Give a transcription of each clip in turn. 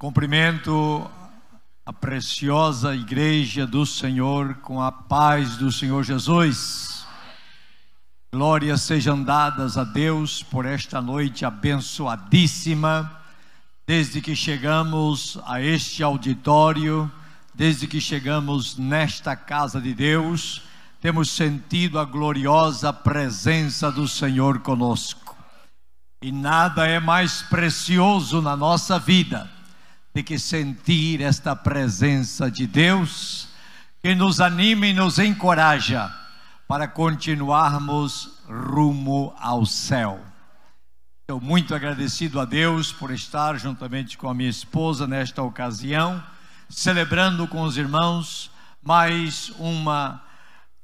Cumprimento a preciosa igreja do Senhor com a paz do Senhor Jesus. Glórias sejam dadas a Deus por esta noite abençoadíssima. Desde que chegamos a este auditório, desde que chegamos nesta casa de Deus, temos sentido a gloriosa presença do Senhor conosco. E nada é mais precioso na nossa vida de que sentir esta presença de Deus que nos anima e nos encoraja para continuarmos rumo ao céu. Estou muito agradecido a Deus por estar juntamente com a minha esposa nesta ocasião, celebrando com os irmãos mais uma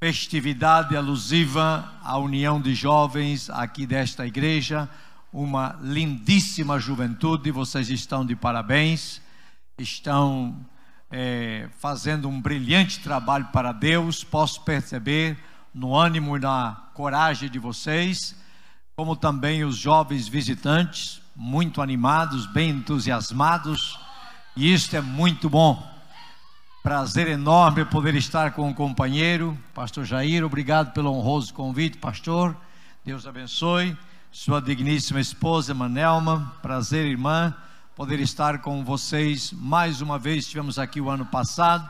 festividade alusiva à união de jovens aqui desta igreja, uma lindíssima juventude, vocês estão de parabéns estão é, fazendo um brilhante trabalho para Deus, posso perceber no ânimo e na coragem de vocês, como também os jovens visitantes, muito animados, bem entusiasmados, e isto é muito bom. Prazer enorme poder estar com o companheiro, pastor Jair, obrigado pelo honroso convite, pastor. Deus abençoe. Sua digníssima esposa, Manelma, prazer, irmã poder estar com vocês mais uma vez. Estivemos aqui o ano passado,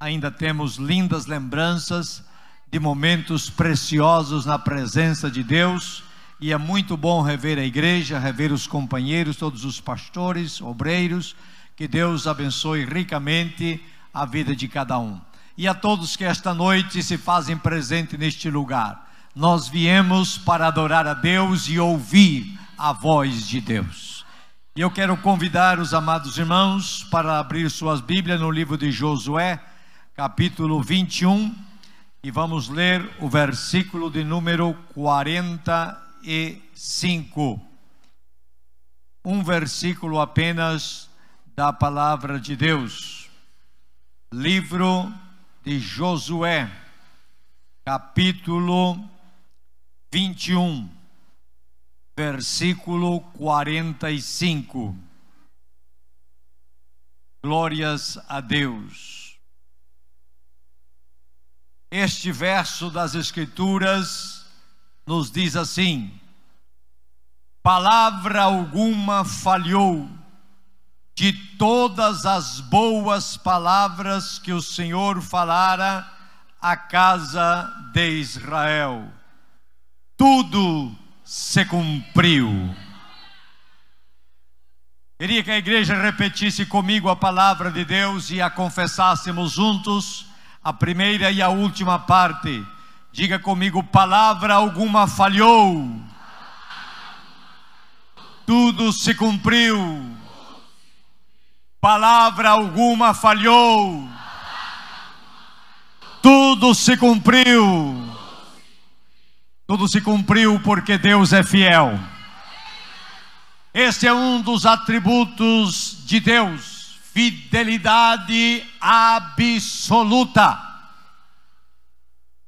ainda temos lindas lembranças de momentos preciosos na presença de Deus. E é muito bom rever a igreja, rever os companheiros, todos os pastores, obreiros. Que Deus abençoe ricamente a vida de cada um. E a todos que esta noite se fazem presente neste lugar. Nós viemos para adorar a Deus e ouvir a voz de Deus. E eu quero convidar os amados irmãos para abrir suas Bíblias no livro de Josué, capítulo 21, e vamos ler o versículo de número 45. Um versículo apenas da palavra de Deus. Livro de Josué, capítulo 21 versículo 45. Glórias a Deus. Este verso das Escrituras nos diz assim: Palavra alguma falhou de todas as boas palavras que o Senhor falara à casa de Israel. Tudo se cumpriu. Queria que a igreja repetisse comigo a palavra de Deus e a confessássemos juntos, a primeira e a última parte. Diga comigo: palavra alguma falhou, tudo se cumpriu. Palavra alguma falhou, tudo se cumpriu. Tudo se cumpriu porque Deus é fiel. Este é um dos atributos de Deus, fidelidade absoluta.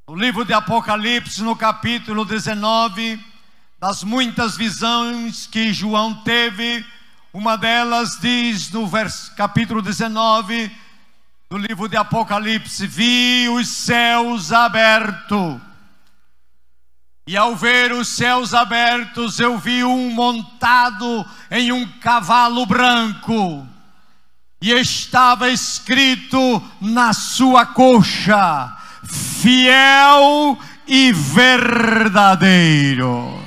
No livro de Apocalipse, no capítulo 19, das muitas visões que João teve, uma delas diz no verso, capítulo 19 do livro de Apocalipse: Vi os céus abertos e ao ver os céus abertos, eu vi um montado em um cavalo branco, e estava escrito na sua coxa: Fiel e verdadeiro.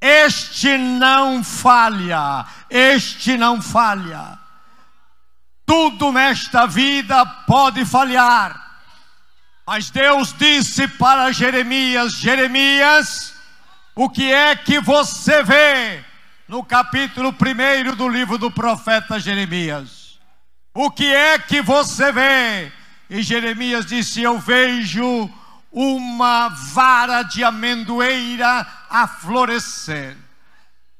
Este não falha, este não falha. Tudo nesta vida pode falhar, mas Deus disse para Jeremias: Jeremias, o que é que você vê? No capítulo 1 do livro do profeta Jeremias. O que é que você vê? E Jeremias disse: Eu vejo uma vara de amendoeira a florescer.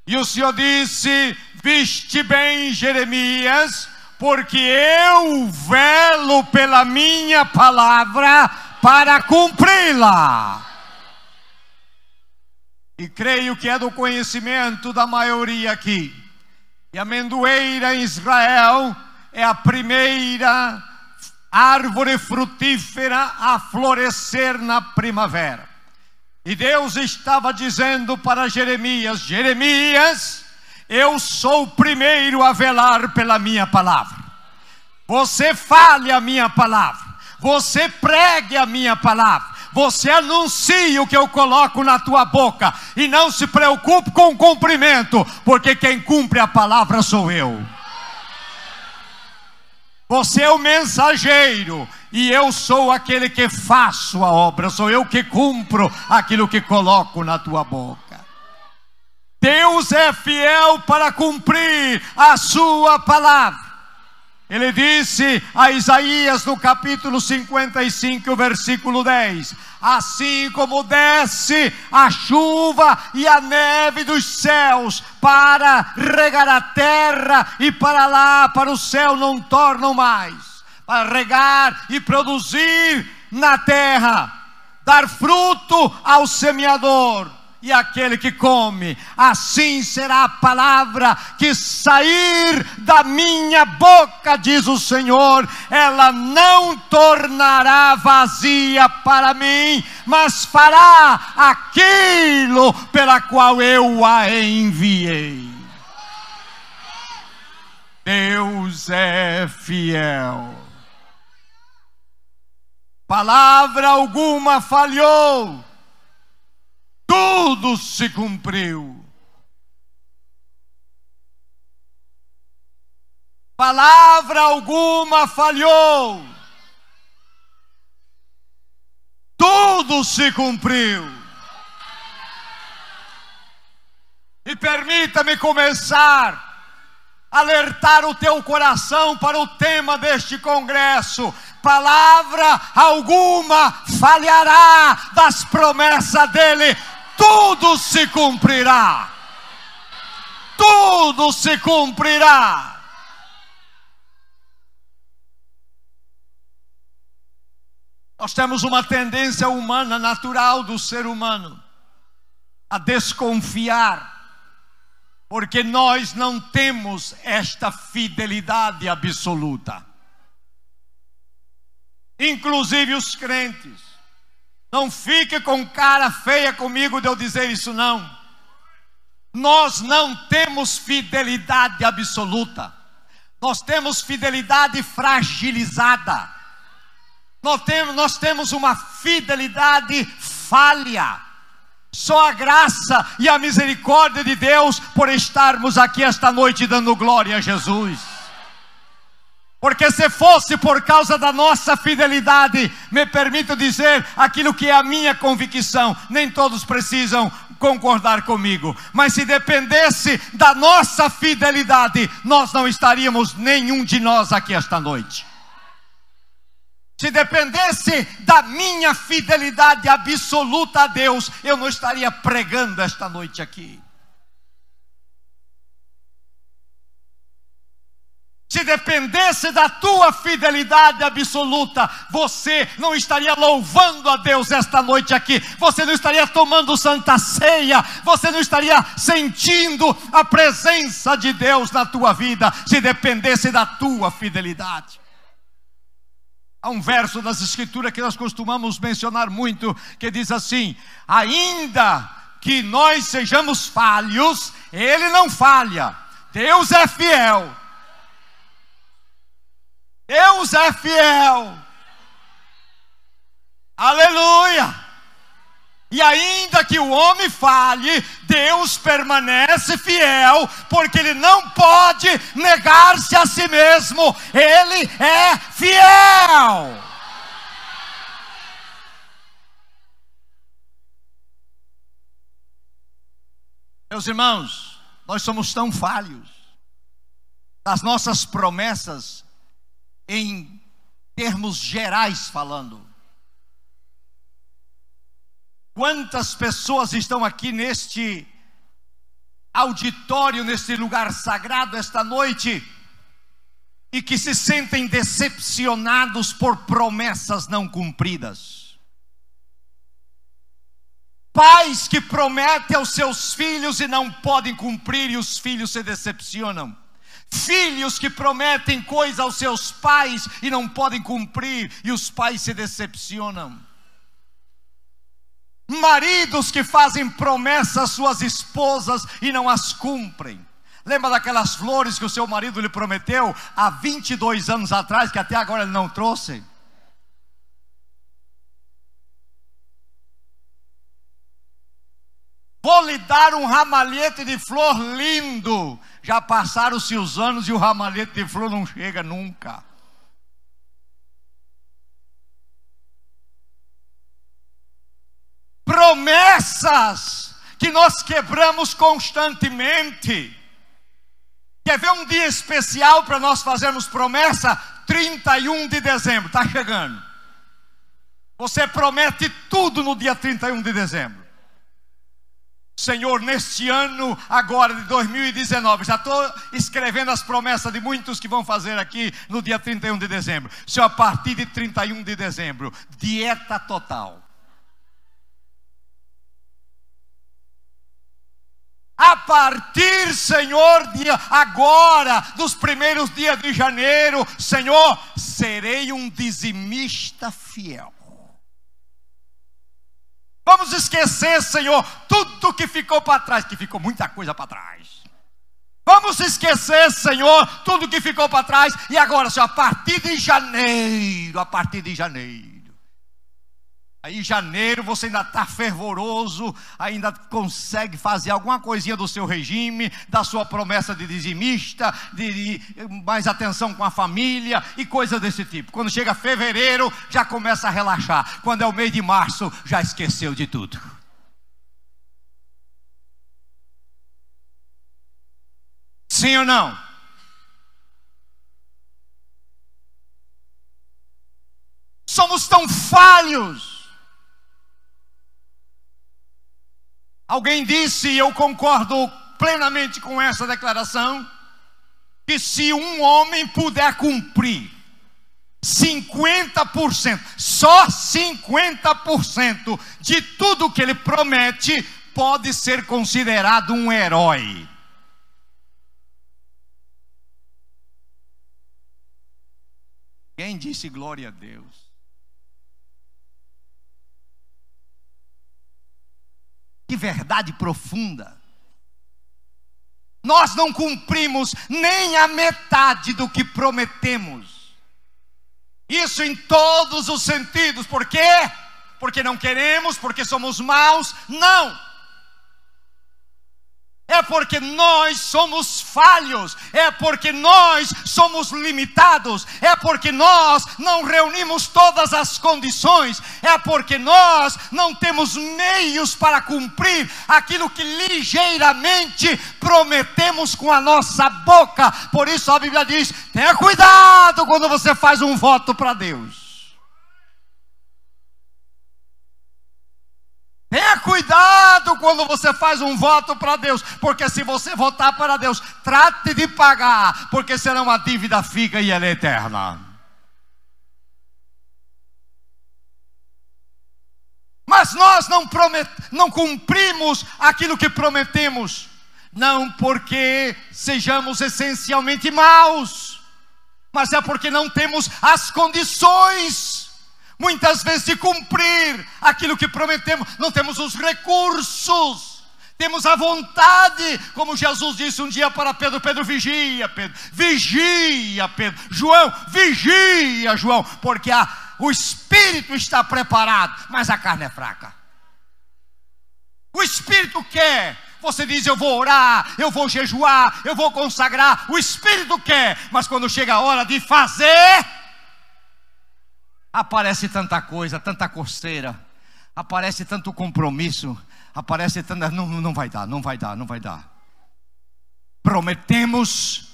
E o Senhor disse: Viste bem, Jeremias, porque eu velo pela minha palavra para cumpri-la. E creio que é do conhecimento da maioria aqui. E a amendoeira em Israel é a primeira árvore frutífera a florescer na primavera. E Deus estava dizendo para Jeremias: Jeremias, eu sou o primeiro a velar pela minha palavra. Você fale a minha palavra. Você pregue a minha palavra. Você anuncie o que eu coloco na tua boca. E não se preocupe com o cumprimento, porque quem cumpre a palavra sou eu. Você é o mensageiro e eu sou aquele que faço a obra, sou eu que cumpro aquilo que coloco na tua boca. Deus é fiel para cumprir a sua palavra. Ele disse a Isaías no capítulo 55, versículo 10: Assim como desce a chuva e a neve dos céus para regar a terra e para lá, para o céu não tornam mais, para regar e produzir na terra, dar fruto ao semeador e aquele que come. Assim será a palavra que sair da minha boca, diz o Senhor, ela não tornará vazia para mim, mas fará aquilo pela qual eu a enviei. Deus é fiel. Palavra alguma falhou tudo se cumpriu. Palavra alguma falhou. Tudo se cumpriu. E permita-me começar a alertar o teu coração para o tema deste congresso. Palavra alguma falhará das promessas dele tudo se cumprirá. Tudo se cumprirá. Nós temos uma tendência humana, natural do ser humano, a desconfiar, porque nós não temos esta fidelidade absoluta. Inclusive os crentes. Não fique com cara feia comigo de eu dizer isso, não. Nós não temos fidelidade absoluta. Nós temos fidelidade fragilizada. Nós temos, nós temos uma fidelidade falha. Só a graça e a misericórdia de Deus por estarmos aqui esta noite dando glória a Jesus. Porque se fosse por causa da nossa fidelidade, me permito dizer aquilo que é a minha convicção, nem todos precisam concordar comigo, mas se dependesse da nossa fidelidade, nós não estaríamos nenhum de nós aqui esta noite. Se dependesse da minha fidelidade absoluta a Deus, eu não estaria pregando esta noite aqui. Se dependesse da tua fidelidade absoluta, você não estaria louvando a Deus esta noite aqui, você não estaria tomando santa ceia, você não estaria sentindo a presença de Deus na tua vida, se dependesse da tua fidelidade. Há um verso das Escrituras que nós costumamos mencionar muito, que diz assim: ainda que nós sejamos falhos, Ele não falha, Deus é fiel Deus é fiel. Aleluia! E ainda que o homem fale, Deus permanece fiel, porque ele não pode negar-se a si mesmo, ele é fiel. Meus irmãos, nós somos tão falhos, As nossas promessas em termos gerais falando. Quantas pessoas estão aqui neste auditório, neste lugar sagrado, esta noite, e que se sentem decepcionados por promessas não cumpridas? Pais que prometem aos seus filhos e não podem cumprir, e os filhos se decepcionam filhos que prometem coisa aos seus pais e não podem cumprir, e os pais se decepcionam. Maridos que fazem promessas às suas esposas e não as cumprem. Lembra daquelas flores que o seu marido lhe prometeu há 22 anos atrás, que até agora ele não trouxe? Vou lhe dar um ramalhete de flor lindo já passaram-se os anos e o ramalhete de flor não chega nunca. Promessas que nós quebramos constantemente. Quer ver um dia especial para nós fazermos promessa? 31 de dezembro, está chegando. Você promete tudo no dia 31 de dezembro. Senhor, neste ano agora de 2019, já estou escrevendo as promessas de muitos que vão fazer aqui no dia 31 de dezembro. Senhor, é a partir de 31 de dezembro, dieta total. A partir, Senhor, de agora, dos primeiros dias de janeiro, Senhor, serei um dizimista fiel. Vamos esquecer, Senhor, tudo que ficou para trás, que ficou muita coisa para trás. Vamos esquecer, Senhor, tudo que ficou para trás. E agora, Senhor, a partir de janeiro, a partir de janeiro, Aí em janeiro você ainda está fervoroso, ainda consegue fazer alguma coisinha do seu regime, da sua promessa de dizimista, de, de mais atenção com a família e coisas desse tipo. Quando chega fevereiro, já começa a relaxar. Quando é o mês de março, já esqueceu de tudo. Sim ou não? Somos tão falhos. Alguém disse, e eu concordo plenamente com essa declaração, que se um homem puder cumprir 50%, só 50% de tudo que ele promete, pode ser considerado um herói. Quem disse glória a Deus? Que verdade profunda. Nós não cumprimos nem a metade do que prometemos. Isso em todos os sentidos. Por quê? Porque não queremos, porque somos maus. Não! É porque nós somos falhos, é porque nós somos limitados, é porque nós não reunimos todas as condições, é porque nós não temos meios para cumprir aquilo que ligeiramente prometemos com a nossa boca. Por isso a Bíblia diz: tenha cuidado quando você faz um voto para Deus. Tenha cuidado quando você faz um voto para Deus, porque se você votar para Deus, trate de pagar, porque será uma dívida fica e ela é eterna. Mas nós não, promet, não cumprimos aquilo que prometemos, não porque sejamos essencialmente maus, mas é porque não temos as condições muitas vezes, de cumprir aquilo que prometemos. Não temos os recursos, temos a vontade, como Jesus disse um dia para Pedro: Pedro, vigia, Pedro, vigia, Pedro, João, vigia, João, porque a, o espírito está preparado, mas a carne é fraca. O espírito quer, você diz: Eu vou orar, eu vou jejuar, eu vou consagrar. O Espírito quer, mas quando chega a hora de fazer, aparece tanta coisa, tanta coceira, aparece tanto compromisso, aparece tanta. Não, não vai dar, não vai dar, não vai dar. Prometemos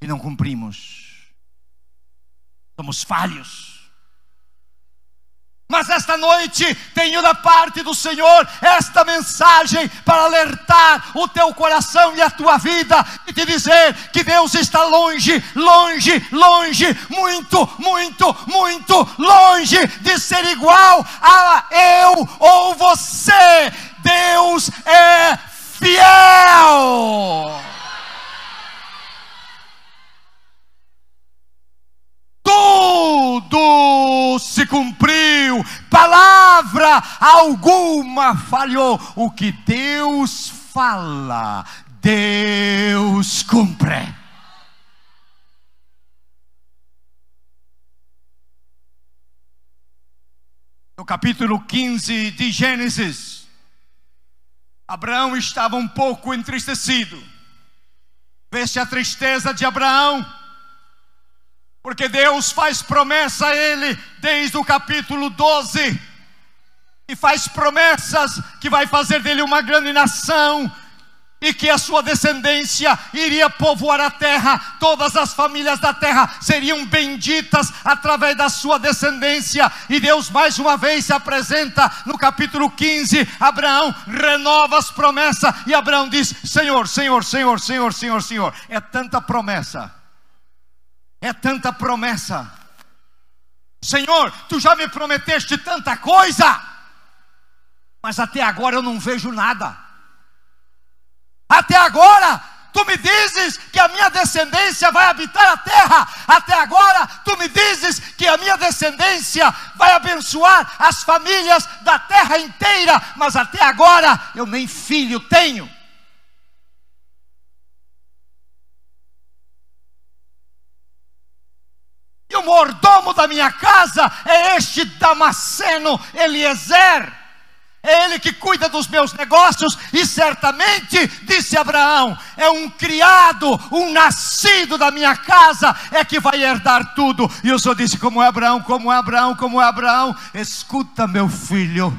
e não cumprimos. Somos falhos. Mas esta noite tenho da parte do Senhor esta mensagem para alertar o teu coração e a tua vida e te dizer que Deus está longe, longe, longe, muito, muito, muito longe de ser igual a eu ou você. Deus é fiel. Tudo se cumpriu palavra alguma falhou. O que Deus fala, Deus cumpre. No capítulo 15 de Gênesis, Abraão estava um pouco entristecido. Veste a tristeza de Abraão porque Deus faz promessa a ele desde o capítulo 12. E faz promessas que vai fazer dele uma grande nação, e que a sua descendência iria povoar a terra, todas as famílias da terra seriam benditas através da sua descendência. E Deus mais uma vez se apresenta no capítulo 15: Abraão renova as promessas, e Abraão diz: Senhor, Senhor, Senhor, Senhor, Senhor, Senhor, é tanta promessa. É tanta promessa. Senhor, tu já me prometeste tanta coisa, mas até agora eu não vejo nada. Até agora, tu me dizes que a minha descendência vai habitar a terra. Até agora, tu me dizes que a minha descendência vai abençoar as famílias da terra inteira. Mas até agora, eu nem filho tenho. E o mordomo da minha casa é este Damasceno Eliezer. É ele que cuida dos meus negócios, e certamente, disse Abraão, é um criado, um nascido da minha casa, é que vai herdar tudo. E o Senhor disse: Como é Abraão, como é Abraão, como é Abraão, escuta, meu filho,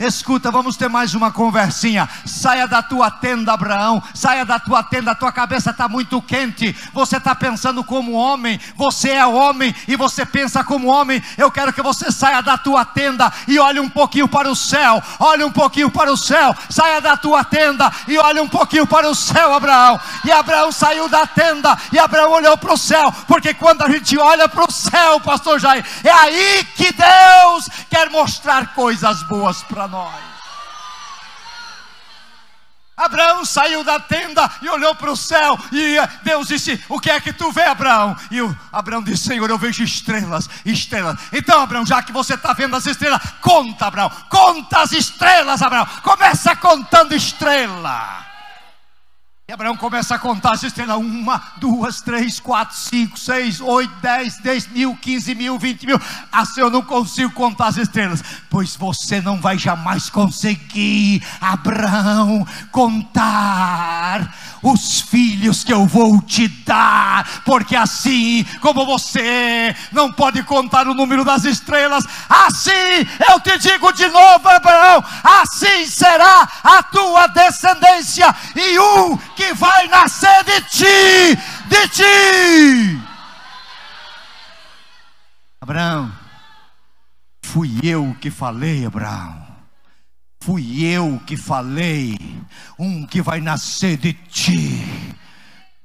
Escuta, vamos ter mais uma conversinha. Saia da tua tenda, Abraão. Saia da tua tenda. A tua cabeça está muito quente. Você está pensando como homem. Você é homem e você pensa como homem. Eu quero que você saia da tua tenda e olhe um pouquinho para o céu. Olhe um pouquinho para o céu. Saia da tua tenda e olhe um pouquinho para o céu, Abraão. E Abraão saiu da tenda e Abraão olhou para o céu. Porque quando a gente olha para o céu, Pastor Jair, é aí que Deus quer mostrar coisas boas para nós nós. Abraão saiu da tenda e olhou para o céu, e eh, Deus disse: O que é que tu vê, Abraão? E o Abraão disse: Senhor, eu vejo estrelas, estrelas. Então, Abraão, já que você está vendo as estrelas, conta, Abraão, conta as estrelas, Abraão. Começa contando estrela. E Abraão começa a contar as estrelas: uma, duas, três, quatro, cinco, seis, oito, dez, dez mil, quinze mil, vinte mil. Assim eu não consigo contar as estrelas, pois você não vai jamais conseguir, Abraão, contar os filhos que eu vou te dar, porque assim como você não pode contar o número das estrelas, assim eu te digo de novo, Abraão, assim será a tua descendência, e um que vai nascer de ti, de ti. Abraão, fui eu que falei, Abraão. Fui eu que falei, um que vai nascer de ti.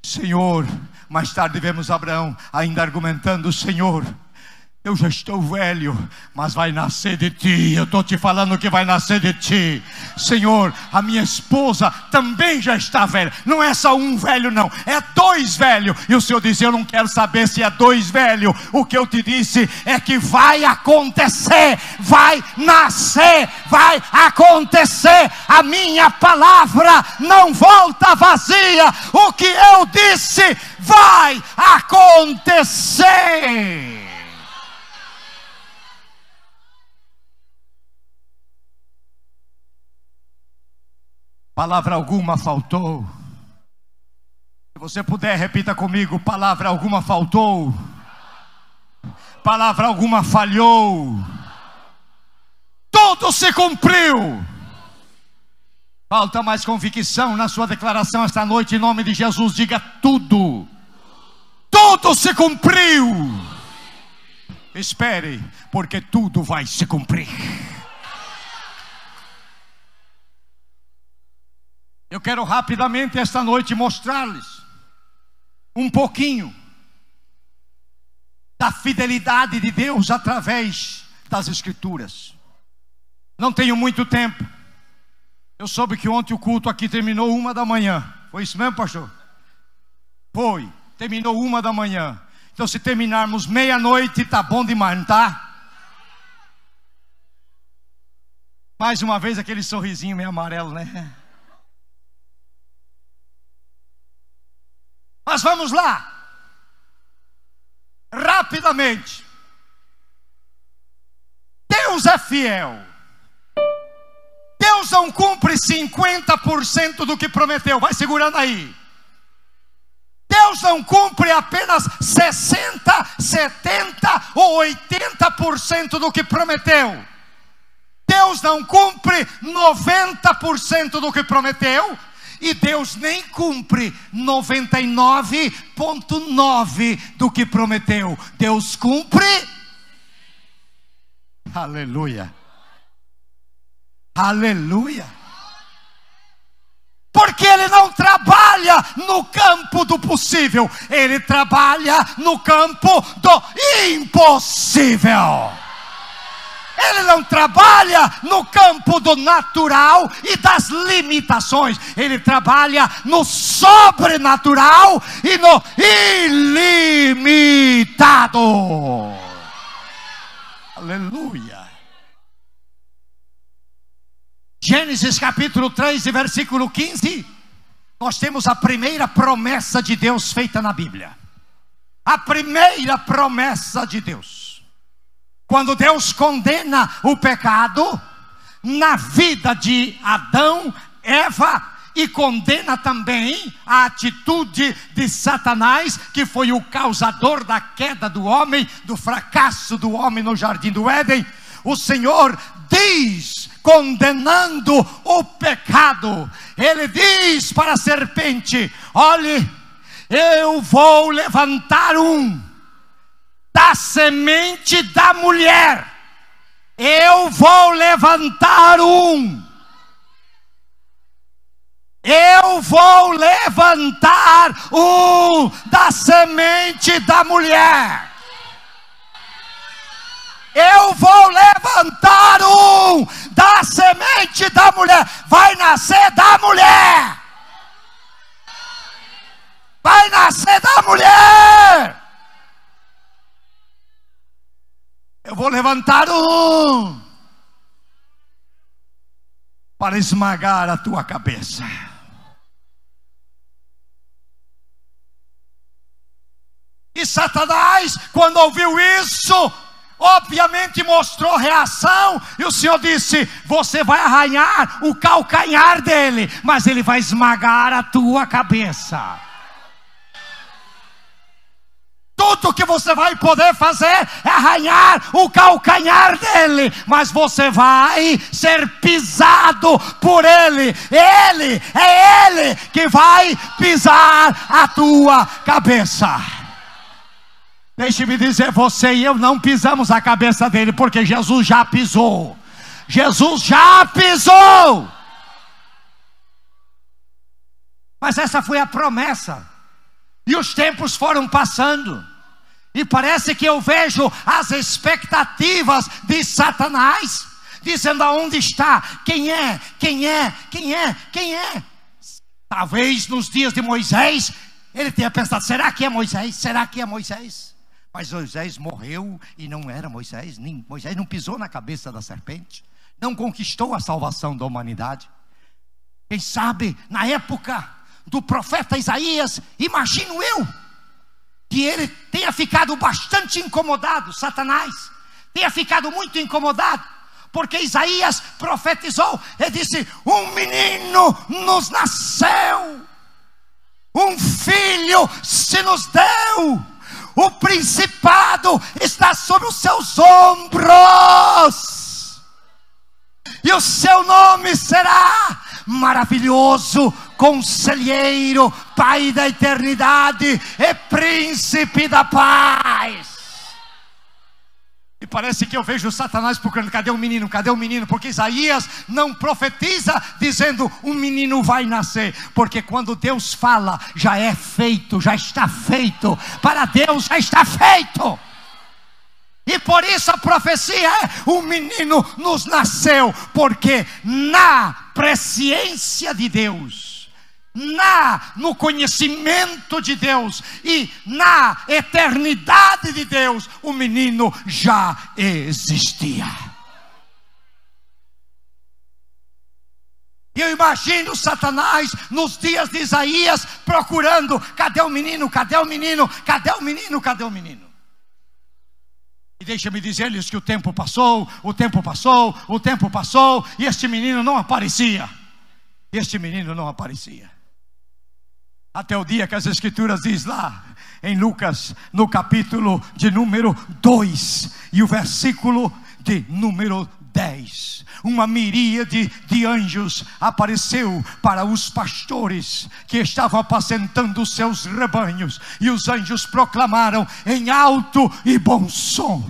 Senhor, mais tarde vemos Abraão ainda argumentando: Senhor, eu já estou velho, mas vai nascer de ti. Eu estou te falando que vai nascer de ti. Senhor, a minha esposa também já está velha. Não é só um velho, não. É dois velhos. E o Senhor diz: Eu não quero saber se é dois velhos. O que eu te disse é que vai acontecer. Vai nascer. Vai acontecer. A minha palavra não volta vazia. O que eu disse vai acontecer. palavra alguma faltou. Se você puder, repita comigo: palavra alguma faltou, palavra alguma falhou, tudo se cumpriu. Falta mais convicção na sua declaração esta noite, em nome de Jesus, diga tudo. Tudo se cumpriu. Espere, porque tudo vai se cumprir. Eu quero rapidamente esta noite mostrar-lhes um pouquinho da fidelidade de Deus através das Escrituras. Não tenho muito tempo. Eu soube que ontem o culto aqui terminou uma da manhã. Foi isso mesmo, pastor? Foi. Terminou uma da manhã. Então, se terminarmos meia-noite, está bom demais, não tá? Mais uma vez aquele sorrisinho meio amarelo, né? Mas vamos lá. Rapidamente. Deus é fiel. Deus não cumpre 50% do que prometeu. Vai segurando aí. Deus não cumpre apenas 60, 70 ou 80% do que prometeu. Deus não cumpre 90% do que prometeu e Deus nem cumpre 99,9 do que prometeu. Deus cumpre. Aleluia. Aleluia. Porque ele não trabalha no campo do possível, ele trabalha no campo do impossível. Ele não trabalha no campo do natural e das limitações. Ele trabalha no sobrenatural e no ilimitado. Aleluia. Gênesis capítulo 3 e versículo 15. Nós temos a primeira promessa de Deus feita na Bíblia. A primeira promessa de Deus. Quando Deus condena o pecado, na vida de Adão, Eva, e condena também a atitude de Satanás, que foi o causador da queda do homem, do fracasso do homem no jardim do Éden. O Senhor diz, condenando o pecado, ele diz para a serpente: Olhe, eu vou levantar um da semente da mulher, eu vou levantar um. Eu vou levantar um da semente da mulher. Eu vou levantar um da semente da mulher. Vai nascer da mulher. Vai nascer da mulher. Eu vou levantar um para esmagar a tua cabeça. E Satanás, quando ouviu isso, obviamente mostrou reação, e o Senhor disse: Você vai arranhar o calcanhar dele, mas ele vai esmagar a tua cabeça. Tudo que você vai poder fazer é arranhar o calcanhar dele, mas você vai ser pisado por ele. Ele é ele que vai pisar a tua cabeça. Deixe-me dizer, você e eu não pisamos a cabeça dele, porque Jesus já pisou. Jesus já pisou. Mas essa foi a promessa e os tempos foram passando. E parece que eu vejo as expectativas de Satanás dizendo aonde está, quem é, quem é, quem é, quem é. Talvez nos dias de Moisés ele tenha pensado: será que é Moisés? Será que é Moisés? Mas Moisés morreu e não era Moisés, nem, Moisés não pisou na cabeça da serpente, não conquistou a salvação da humanidade. Quem sabe, na época, do profeta Isaías, imagino eu que ele tenha ficado bastante incomodado, Satanás, tenha ficado muito incomodado, porque Isaías profetizou e disse: Um menino nos nasceu, um filho se nos deu, o principado está sobre os seus ombros, e o seu nome será maravilhoso Conselheiro, Pai da eternidade e Príncipe da paz. E parece que eu vejo Satanás procurando: cadê o menino? Cadê o menino? Porque Isaías não profetiza dizendo: um menino vai nascer. Porque quando Deus fala, já é feito, já está feito. Para Deus já está feito. E por isso a profecia é: um menino nos nasceu. Porque na presciência de Deus na no conhecimento de Deus e na eternidade de Deus, o menino já existia. Eu imagino Satanás nos dias de Isaías procurando: cadê o menino? Cadê o menino? Cadê o menino? Cadê o menino? E deixa-me dizer-lhes que o tempo passou, o tempo passou, o tempo passou, e este menino não aparecia. Este menino não aparecia. Até o dia que as Escrituras diz lá, em Lucas, no capítulo de número 2 e o versículo de número 10. Uma miríade de anjos apareceu para os pastores que estavam apacentando os seus rebanhos, e os anjos proclamaram em alto e bom som: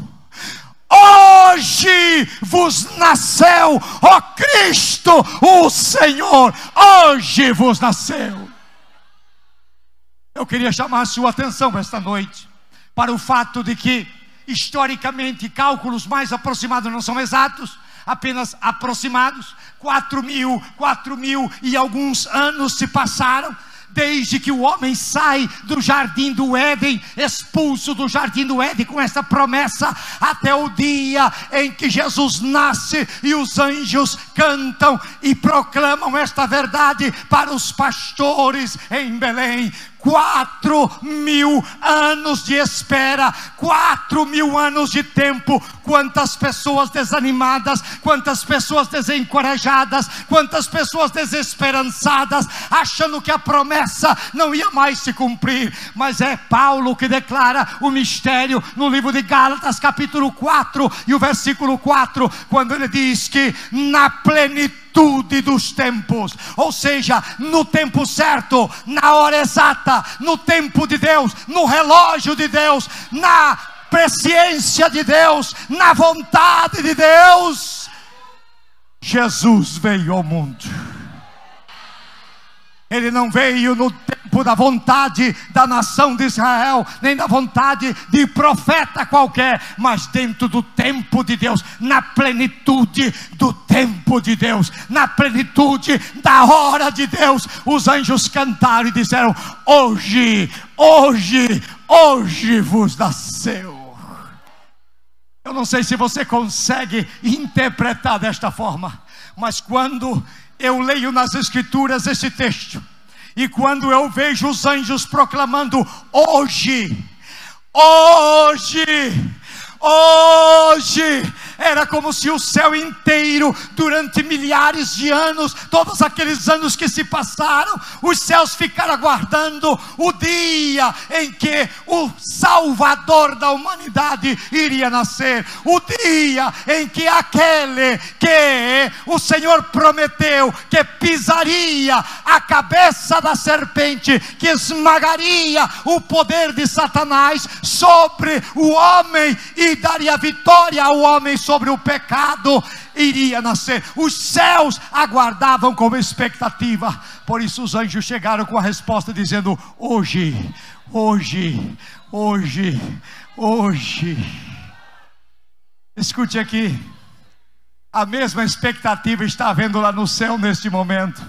Hoje vos nasceu, ó Cristo, o Senhor, hoje vos nasceu. Eu queria chamar a sua atenção esta noite para o fato de que, historicamente, cálculos mais aproximados não são exatos, apenas aproximados. 4 mil, 4 mil e alguns anos se passaram desde que o homem sai do jardim do Éden, expulso do jardim do Éden com essa promessa, até o dia em que Jesus nasce e os anjos cantam e proclamam esta verdade para os pastores em Belém. Quatro mil anos de espera, quatro mil anos de tempo. Quantas pessoas desanimadas, quantas pessoas desencorajadas, quantas pessoas desesperançadas, achando que a promessa não ia mais se cumprir. Mas é Paulo que declara o mistério no livro de Gálatas, capítulo 4 e o versículo 4, quando ele diz que na plenitude dos tempos, ou seja, no tempo certo, na hora exata, no tempo de Deus, no relógio de Deus, na presciência de Deus, na vontade de Deus. Jesus veio ao mundo. Ele não veio no tempo da vontade da nação de Israel, nem da vontade de profeta qualquer, mas dentro do tempo de Deus, na plenitude do tempo de Deus, na plenitude da hora de Deus. Os anjos cantaram e disseram: Hoje, hoje, hoje vos nasceu. Eu não sei se você consegue interpretar desta forma, mas quando eu leio nas Escrituras esse texto, e quando eu vejo os anjos proclamando: hoje, hoje, hoje era como se o céu inteiro, durante milhares de anos, todos aqueles anos que se passaram, os céus ficaram aguardando o dia em que o Salvador da humanidade iria nascer, o dia em que aquele que o Senhor prometeu que pisaria a cabeça da serpente, que esmagaria o poder de Satanás sobre o homem e daria vitória ao homem sobre o pecado iria nascer. Os céus aguardavam com expectativa. Por isso os anjos chegaram com a resposta dizendo: hoje, hoje, hoje, hoje. Escute aqui. A mesma expectativa está havendo lá no céu neste momento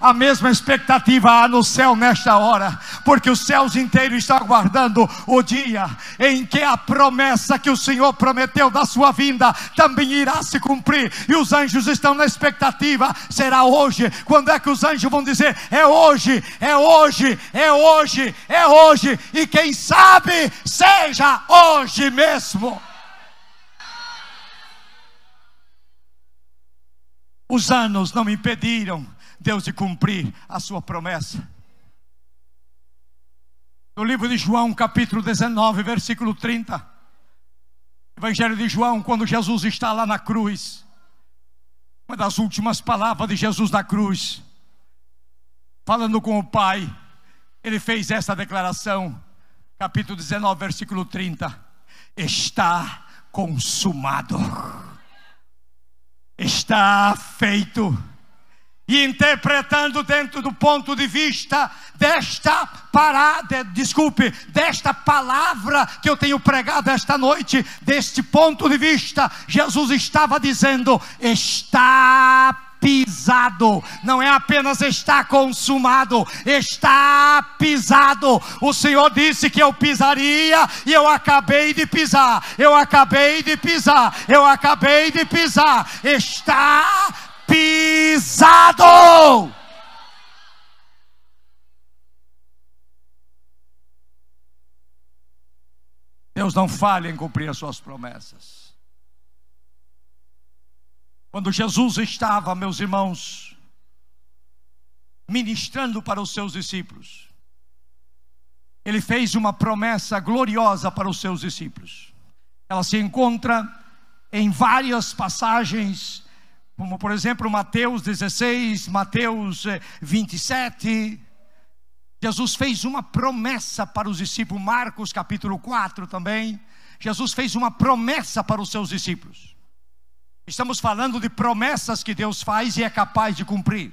a mesma expectativa há no céu nesta hora, porque os céus inteiros estão aguardando o dia em que a promessa que o Senhor prometeu da sua vinda também irá se cumprir, e os anjos estão na expectativa. Será hoje? Quando é que os anjos vão dizer: é hoje, é hoje, é hoje, é hoje, e quem sabe seja hoje mesmo. Os anos não impediram Deus de cumprir a sua promessa. No livro de João, capítulo 19, versículo 30. Evangelho de João, quando Jesus está lá na cruz. Uma das últimas palavras de Jesus na cruz. Falando com o Pai, ele fez essa declaração. Capítulo 19, versículo 30. Está consumado. Está feito e interpretando dentro do ponto de vista desta parada, desculpe, desta palavra que eu tenho pregado esta noite, deste ponto de vista, Jesus estava dizendo: está pisado, não é apenas está consumado, está pisado. O Senhor disse que eu pisaria e eu acabei de pisar, eu acabei de pisar, eu acabei de pisar. Está pisado. Deus não falha em cumprir as suas promessas. Quando Jesus estava, meus irmãos, ministrando para os seus discípulos, ele fez uma promessa gloriosa para os seus discípulos. Ela se encontra em várias passagens como por exemplo Mateus 16, Mateus 27. Eh, Jesus fez uma promessa para os discípulos, Marcos capítulo 4 também. Jesus fez uma promessa para os seus discípulos. Estamos falando de promessas que Deus faz e é capaz de cumprir.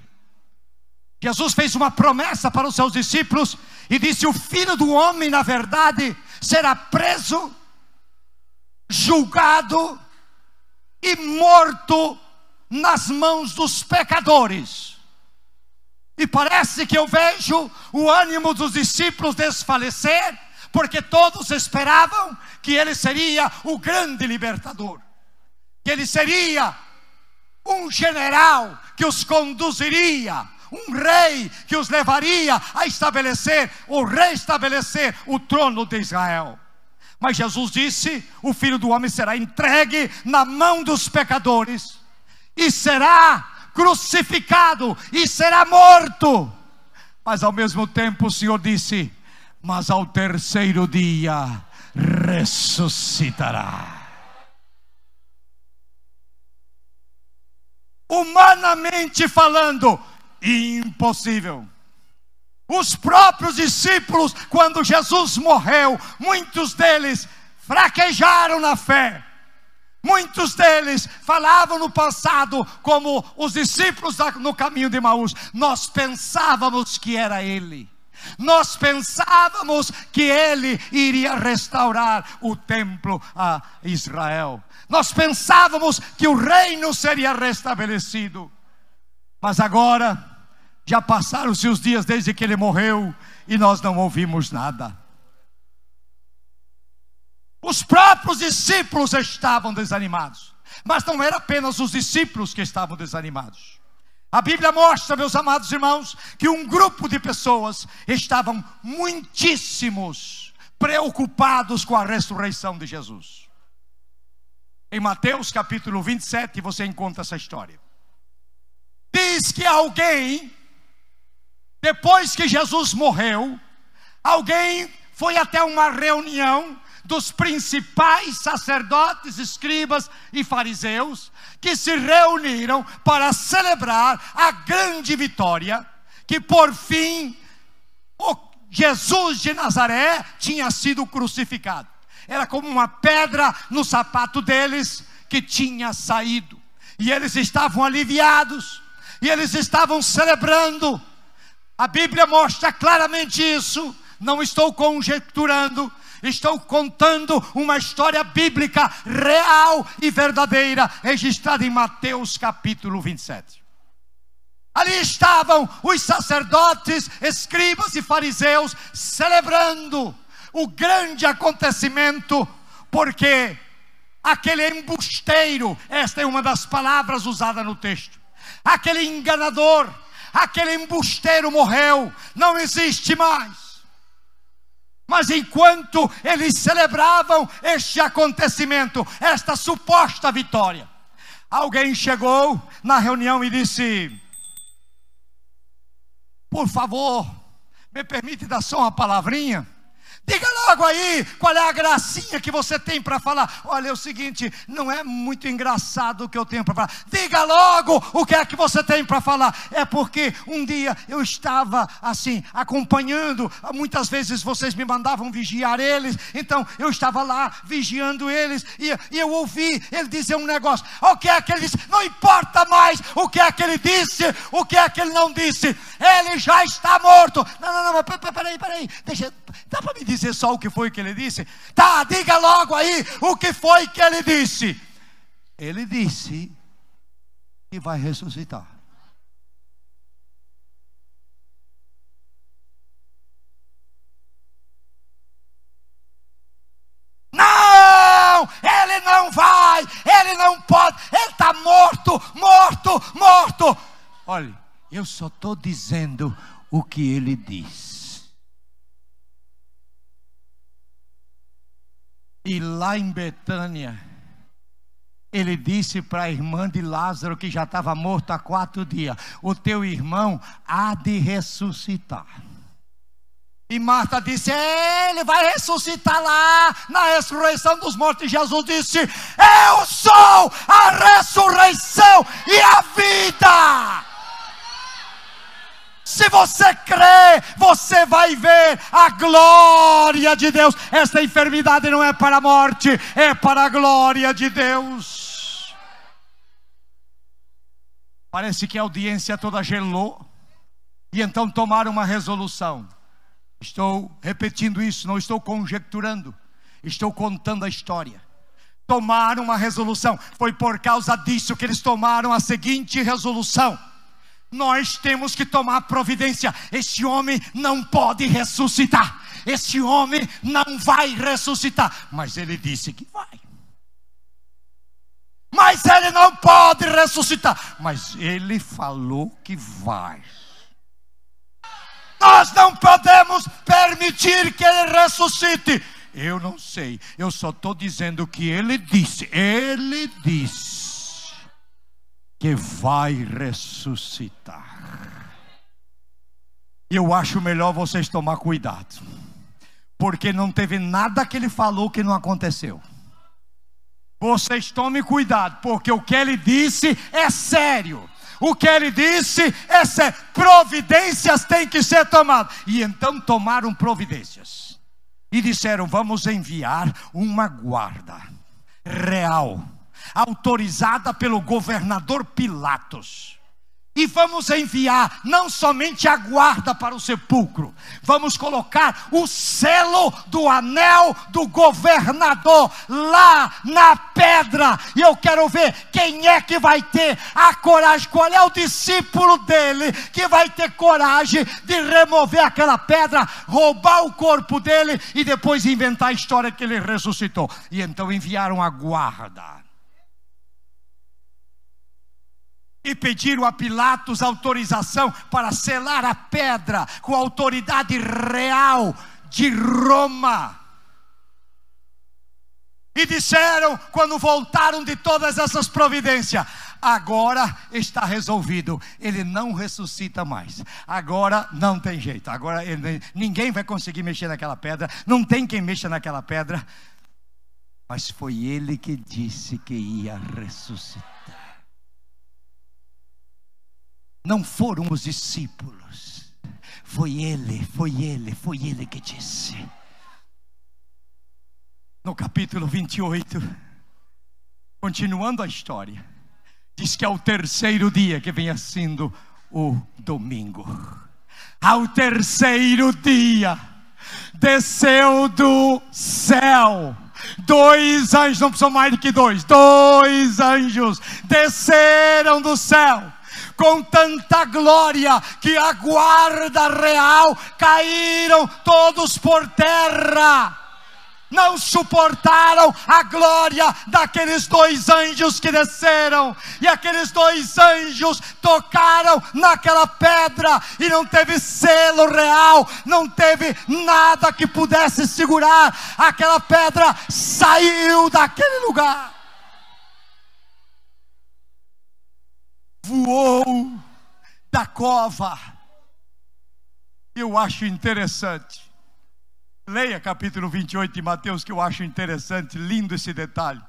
Jesus fez uma promessa para os seus discípulos e disse: O filho do homem, na verdade, será preso, julgado e morto nas mãos dos pecadores. E parece que eu vejo o ânimo dos discípulos desfalecer, porque todos esperavam que ele seria o grande libertador, que ele seria um general que os conduziria, um rei que os levaria a estabelecer ou estabelecer o trono de Israel. Mas Jesus disse: O filho do homem será entregue na mão dos pecadores e será crucificado e será morto. Mas ao mesmo tempo o Senhor disse: Mas ao terceiro dia ressuscitará. Humanamente falando, impossível. Os próprios discípulos, quando Jesus morreu, muitos deles fraquejaram na fé. Muitos deles falavam no passado como os discípulos no caminho de Maús. Nós pensávamos que era ele. Nós pensávamos que ele iria restaurar o templo a Israel. Nós pensávamos que o reino seria restabelecido. Mas agora já passaram-se os dias desde que ele morreu e nós não ouvimos nada. Os próprios discípulos estavam desanimados. Mas não era apenas os discípulos que estavam desanimados. A Bíblia mostra, meus amados irmãos, que um grupo de pessoas estavam muitíssimos preocupados com a ressurreição de Jesus. Em Mateus capítulo 27 você encontra essa história. Diz que alguém, depois que Jesus morreu, alguém foi até uma reunião dos principais sacerdotes, escribas e fariseus, que se reuniram para celebrar a grande vitória, que por fim o Jesus de Nazaré tinha sido crucificado. Era como uma pedra no sapato deles que tinha saído. E eles estavam aliviados, e eles estavam celebrando. A Bíblia mostra claramente isso. Não estou conjecturando, estão contando uma história bíblica real e verdadeira, registrada em Mateus capítulo 27. Ali estavam os sacerdotes, escribas e fariseus celebrando o grande acontecimento, porque aquele embusteiro, esta é uma das palavras usada no texto, aquele enganador, aquele embusteiro morreu, não existe mais. Mas enquanto eles celebravam este acontecimento, esta suposta vitória, alguém chegou na reunião e disse: Por favor, me permite dar só uma palavrinha? Diga logo aí qual é a gracinha que você tem para falar. Olha, é o seguinte, não é muito engraçado o que eu tenho para falar. Diga logo o que é que você tem para falar. É porque um dia eu estava assim, acompanhando. Muitas vezes vocês me mandavam vigiar eles. Então eu estava lá vigiando eles e, e eu ouvi ele dizer um negócio. O que é que ele disse? Não importa mais o que é que ele disse, o que é que ele não disse. Ele já está morto. Não, não, não, peraí, peraí. Deixa, Dá para me dizer só o que foi que ele disse? Tá, diga logo aí o que foi que ele disse. Ele disse que vai ressuscitar. Não, ele não vai, ele não pode, ele está morto, morto, morto. Olha, eu só estou dizendo o que ele disse. E lá em Betânia, ele disse para a irmã de Lázaro, que já estava morto há quatro dias: O teu irmão há de ressuscitar. E Marta disse: Ele vai ressuscitar lá na ressurreição dos mortos. E Jesus disse: Eu sou a ressurreição e a vida. Se você crê, você vai ver a glória de Deus. Esta enfermidade não é para a morte, é para a glória de Deus. Parece que a audiência toda gelou e então tomaram uma resolução. Estou repetindo isso, não estou conjecturando, estou contando a história tomaram uma resolução. Foi por causa disso que eles tomaram a seguinte resolução: nós temos que tomar providência. Este homem não pode ressuscitar. Este homem não vai ressuscitar. Mas ele disse que vai. Mas ele não pode ressuscitar. Mas ele falou que vai. Nós não podemos permitir que ele ressuscite. Eu não sei, eu só estou dizendo que ele disse. Ele disse que vai ressuscitar. Eu acho melhor vocês tomar cuidado, porque não teve nada que ele falou que não aconteceu. Vocês tomem cuidado, porque o que ele disse é sério. O que ele disse é sério. Providências têm que ser tomadas. E então tomaram providências. E disseram: vamos enviar uma guarda real autorizada pelo governador Pilatos. E vamos enviar não somente a guarda para o sepulcro, vamos colocar o selo do anel do governador lá na pedra. E eu quero ver quem é que vai ter a coragem, qual é o discípulo dele que vai ter coragem de remover aquela pedra, roubar o corpo dele e depois inventar a história que ele ressuscitou. E então enviaram a guarda. e pediram a Pilatos autorização para selar a pedra com a autoridade real de Roma. E disseram, quando voltaram de todas essas providências, agora está resolvido, ele não ressuscita mais. Agora não tem jeito, agora ele, ninguém vai conseguir mexer naquela pedra, não tem quem mexa naquela pedra. Mas foi ele que disse que ia ressuscitar não foram os discípulos, foi ele, foi ele, foi ele que disse. No capítulo 28, continuando a história, diz que ao terceiro dia que vem sendo o domingo, ao terceiro dia, desceu do céu dois anjos, não são mais do que dois, dois anjos desceram do céu com tanta glória que a guarda real caíram todos por terra. Não suportaram a glória daqueles dois anjos que desceram, e aqueles dois anjos tocaram naquela pedra, e não teve selo real, não teve nada que pudesse segurar, aquela pedra saiu daquele lugar. voou da cova. Eu acho interessante. Leia capítulo 28 de Mateus, que eu acho interessante, lindo esse detalhe.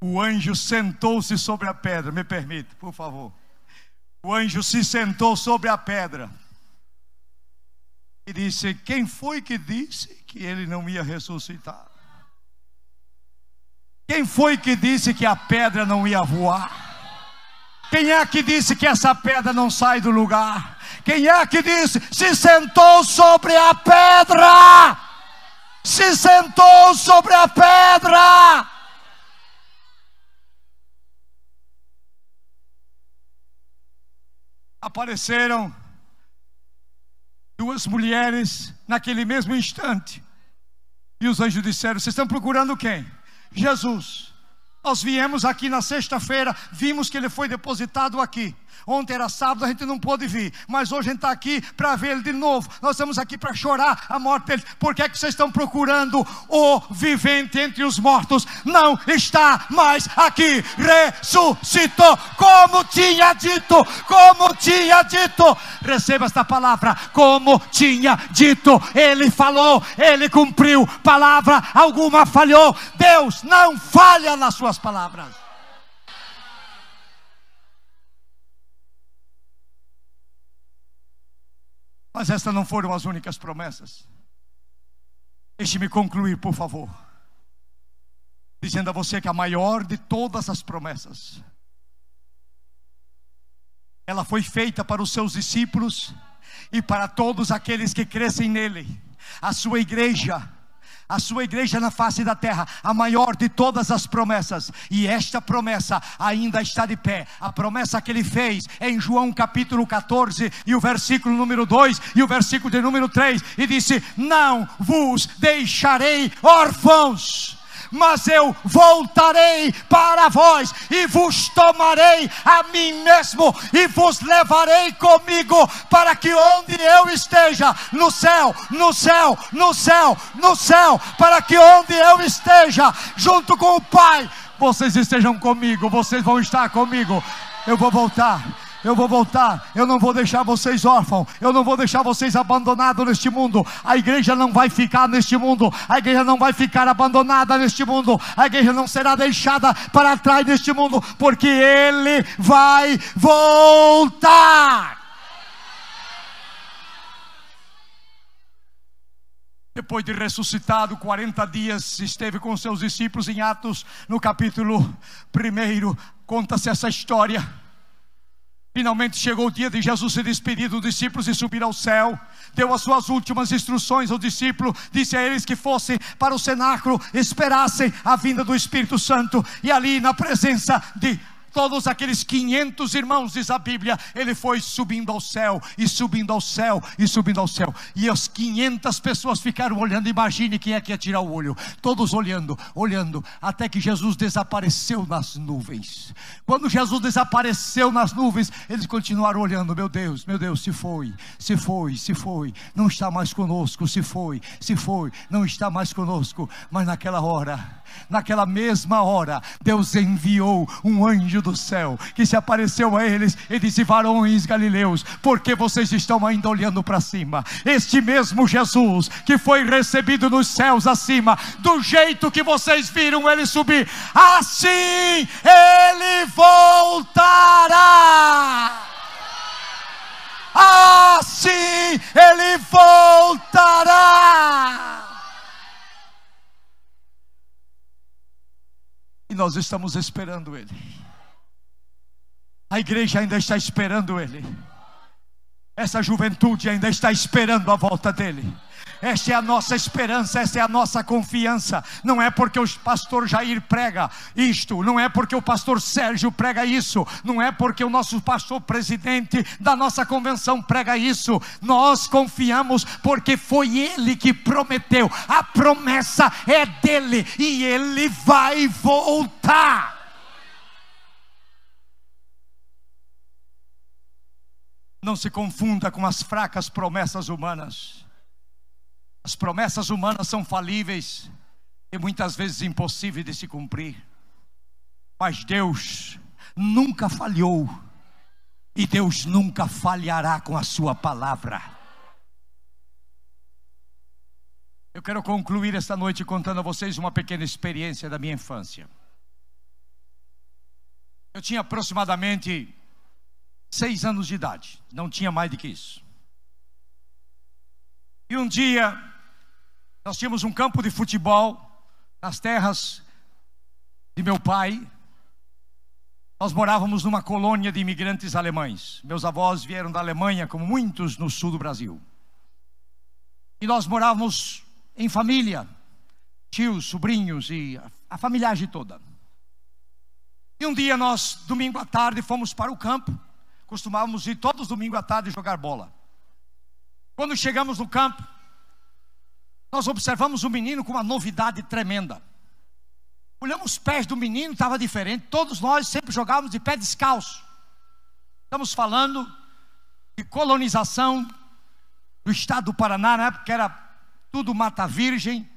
O anjo sentou-se sobre a pedra, me permite, por favor. O anjo se sentou sobre a pedra e disse: Quem foi que disse que ele não ia ressuscitar? Quem foi que disse que a pedra não ia voar? Quem é que disse que essa pedra não sai do lugar? Quem é que disse? Se sentou sobre a pedra. Se sentou sobre a pedra. Apareceram duas mulheres naquele mesmo instante. E os anjos disseram: Vocês estão procurando quem? Jesus. Nós viemos aqui na sexta-feira, vimos que ele foi depositado aqui. Ontem era sábado, a gente não pôde vir, mas hoje a gente está aqui para ver ele de novo. Nós estamos aqui para chorar a morte dele. Por que, é que vocês estão procurando o vivente entre os mortos? Não está mais aqui. Ressuscitou, como tinha dito, como tinha dito. Receba esta palavra, como tinha dito. Ele falou, ele cumpriu. Palavra alguma falhou. Deus não falha nas suas palavras. Mas estas não foram as únicas promessas. Deixe-me concluir, por favor, dizendo a você que a maior de todas as promessas, ela foi feita para os seus discípulos e para todos aqueles que crescem nele, a sua igreja a sua igreja na face da terra, a maior de todas as promessas, e esta promessa ainda está de pé, a promessa que ele fez é em João capítulo 14, e o versículo número 2, e o versículo de número 3, e disse: Não vos deixarei órfãos mas eu voltarei para vós e vos tomarei a mim mesmo e vos levarei comigo para que onde eu esteja, no céu, no céu, no céu, no céu, para que onde eu esteja, junto com o Pai, vocês estejam comigo, vocês vão estar comigo. Eu vou voltar eu vou voltar, eu não vou deixar vocês órfãos, eu não vou deixar vocês abandonados neste mundo. A igreja não vai ficar neste mundo, a igreja não vai ficar abandonada neste mundo, a igreja não será deixada para trás neste mundo, porque Ele vai voltar. Depois de ressuscitado, 40 dias esteve com seus discípulos em Atos, no capítulo 1. Conta-se essa história Finalmente chegou o dia de Jesus se despedir dos discípulos e subir ao céu. Deu as suas últimas instruções ao discípulo, disse a eles que fossem para o cenáculo, esperassem a vinda do Espírito Santo, e ali na presença de todos aqueles 500 irmãos, diz a Bíblia, ele foi subindo ao céu, e subindo ao céu, e subindo ao céu. E as 500 pessoas ficaram olhando, imagine quem é que ia tirar o olho. Todos olhando, olhando, até que Jesus desapareceu nas nuvens. Quando Jesus desapareceu nas nuvens, eles continuaram olhando, meu Deus, meu Deus, se foi, se foi, se foi, não está mais conosco, se foi, se foi, não está mais conosco. Mas naquela hora, Naquela mesma hora, Deus enviou um anjo do céu que se apareceu a eles e disse: Varões galileus, porque vocês estão ainda olhando para cima? Este mesmo Jesus que foi recebido nos céus acima, do jeito que vocês viram ele subir, assim ele voltará. Assim ele voltará nós estamos esperando Ele. A igreja ainda está esperando Ele. Essa juventude ainda está esperando a volta dele. Esta é a nossa esperança, esta é a nossa confiança. Não é porque o pastor Jair prega isto, não é porque o pastor Sérgio prega isso, não é porque o nosso pastor presidente da nossa convenção prega isso. Nós confiamos porque foi ele que prometeu. A promessa é dele e ele vai voltar. Não se confunda com as fracas promessas humanas. As promessas humanas são falíveis e muitas vezes impossíveis de se cumprir. Mas Deus nunca falhou e Deus nunca falhará com a sua palavra. Eu quero concluir esta noite contando a vocês uma pequena experiência da minha infância. Eu tinha aproximadamente seis anos de idade, não tinha mais do que isso. E um dia, nós tínhamos um campo de futebol nas terras de meu pai. Nós morávamos numa colônia de imigrantes alemães. Meus avós vieram da Alemanha, como muitos no sul do Brasil. E nós morávamos em família, tios, sobrinhos e a familiagem toda. E um dia nós, domingo à tarde, fomos para o campo costumávamos ir todos domingos à tarde jogar bola. Quando chegamos no campo, nós observamos o menino com uma novidade tremenda. Olhamos os pés do menino, estava diferente. Todos nós sempre jogávamos de pé descalço. Estamos falando de colonização do estado do Paraná, na época era tudo mata virgem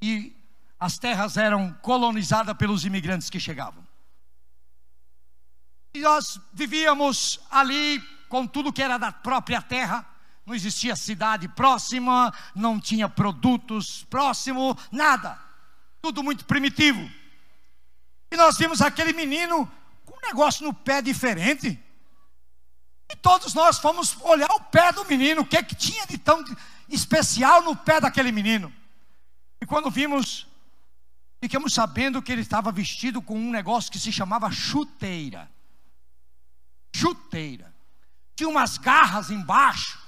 e as terras eram colonizadas pelos imigrantes que chegavam. E nós vivíamos ali com tudo que era da própria terra. Não existia cidade próxima, não tinha produtos próximo, nada. Tudo muito primitivo. E nós vimos aquele menino com um negócio no pé diferente. E todos nós fomos olhar o pé do menino, o que, é que tinha de tão especial no pé daquele menino. E quando vimos, ficamos sabendo que ele estava vestido com um negócio que se chamava chuteira juteira. Tinha umas garras embaixo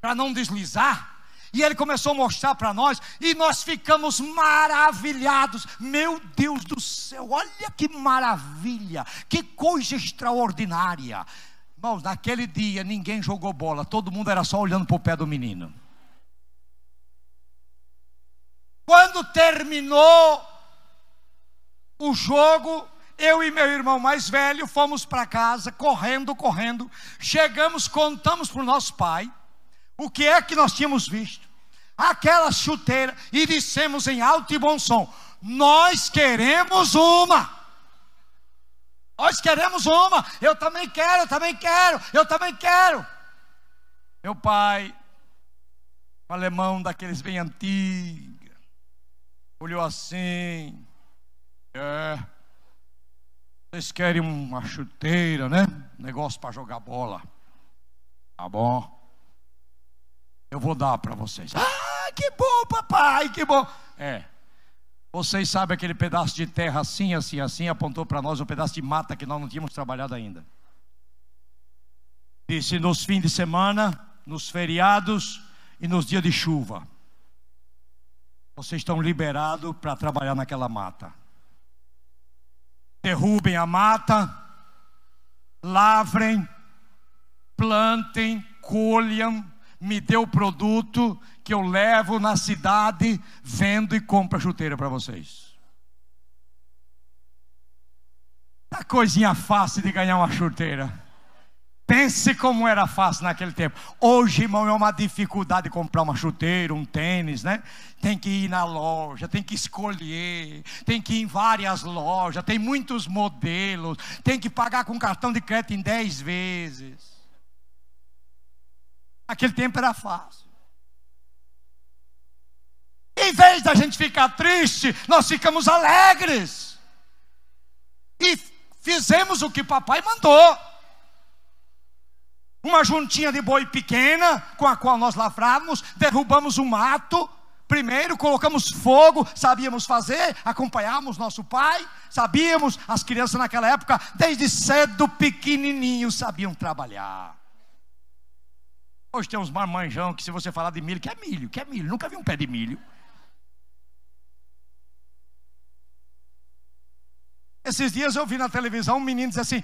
para não deslizar. E ele começou a mostrar para nós e nós ficamos maravilhados. Meu Deus do céu, olha que maravilha, que coisa extraordinária. Irmãos, naquele dia ninguém jogou bola, todo mundo era só olhando para o pé do menino. Quando terminou o jogo, eu e meu irmão mais velho fomos para casa, correndo, correndo. Chegamos, contamos para o nosso pai o que é que nós tínhamos visto. Aquela chuteira, e dissemos em alto e bom som: Nós queremos uma. Nós queremos uma. Eu também quero, eu também quero, eu também quero. Meu pai, um alemão daqueles bem antigos, olhou assim: É. Vocês querem uma chuteira, né? Negócio para jogar bola. Tá bom? Eu vou dar para vocês. Ah, que bom, papai, que bom. É. Vocês sabem aquele pedaço de terra assim, assim, assim, apontou para nós um pedaço de mata que nós não tínhamos trabalhado ainda. Disse nos fins de semana, nos feriados e nos dias de chuva. Vocês estão liberados para trabalhar naquela mata derrubem a mata, lavrem, plantem, colham, me dê o produto que eu levo na cidade, vendo e compro a chuteira para vocês. A tá coisinha fácil de ganhar uma chuteira. Pense como era fácil naquele tempo. Hoje, irmão, é uma dificuldade comprar uma chuteira, um tênis, né? Tem que ir na loja, tem que escolher, tem que ir em várias lojas, tem muitos modelos, tem que pagar com cartão de crédito em 10 vezes. Naquele tempo era fácil. Em vez da gente ficar triste, nós ficamos alegres. E fizemos o que papai mandou uma juntinha de boi pequena, com a qual nós lavrávamos, derrubamos um mato, primeiro colocamos fogo, sabíamos fazer, acompanhávamos nosso pai, sabíamos, as crianças naquela época, desde cedo pequenininho, sabiam trabalhar. Hoje tem uns marmanjão que se você falar de milho, que é milho, que é milho, nunca vi um pé de milho. Esses dias eu vi na televisão um menino dizer assim: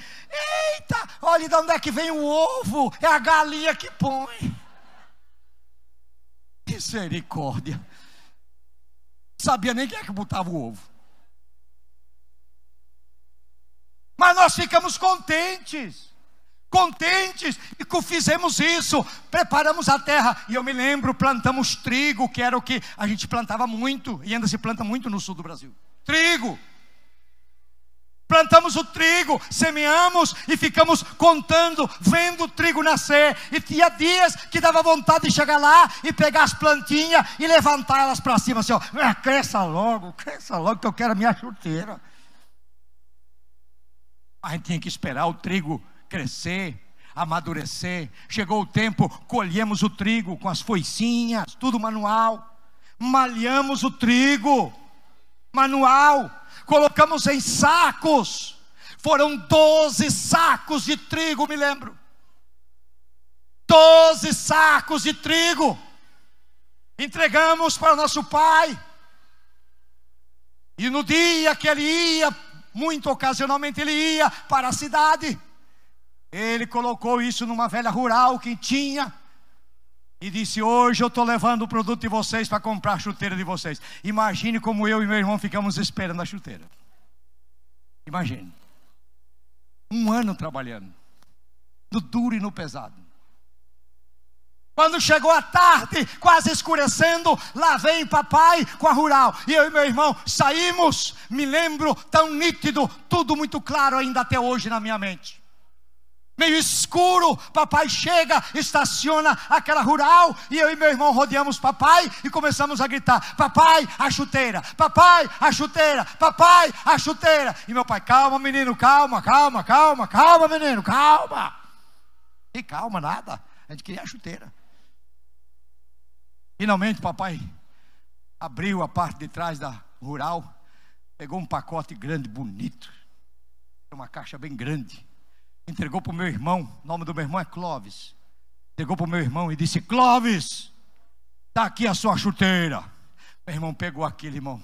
Eita, olha de onde é que vem o ovo, é a galinha que põe. Misericórdia. Sabia nem quem é que botava o ovo. Mas nós ficamos contentes contentes e fizemos isso, preparamos a terra. E eu me lembro, plantamos trigo, que era o que a gente plantava muito e ainda se planta muito no sul do Brasil. Trigo. Plantamos o trigo, semeamos e ficamos contando, vendo o trigo nascer. E tinha dias que dava vontade de chegar lá e pegar as plantinhas e levantar elas para cima, assim, ó, ah, cresça logo, cresça logo, que eu quero a minha chuteira. a gente tinha que esperar o trigo crescer, amadurecer. Chegou o tempo, colhemos o trigo com as foicinhas, tudo manual. Malhamos o trigo, manual colocamos em sacos. Foram 12 sacos de trigo, me lembro. 12 sacos de trigo. Entregamos para nosso pai. E no dia que ele ia, muito ocasionalmente ele ia para a cidade, ele colocou isso numa velha rural que tinha e disse: Hoje eu estou levando o produto de vocês para comprar a chuteira de vocês. Imagine como eu e meu irmão ficamos esperando a chuteira. Imagine. Um ano trabalhando, no duro e no pesado. Quando chegou a tarde, quase escurecendo, lá vem papai com a rural. E eu e meu irmão saímos, me lembro tão nítido, tudo muito claro ainda até hoje na minha mente meio escuro, papai chega, estaciona aquela rural, e eu e meu irmão rodeamos papai e começamos a gritar: Papai, a chuteira, papai, a chuteira, papai, a chuteira. E meu pai, calma, menino, calma, calma, calma, calma, menino, calma. E calma, nada. A gente queria a chuteira. Finalmente, papai abriu a parte de trás da rural, pegou um pacote grande, bonito. Uma caixa bem grande entregou para o meu irmão, o nome do meu irmão é Clóvis. Entregou para o meu irmão e disse: Clóvis, está aqui a sua chuteira. Meu irmão pegou aquele irmão.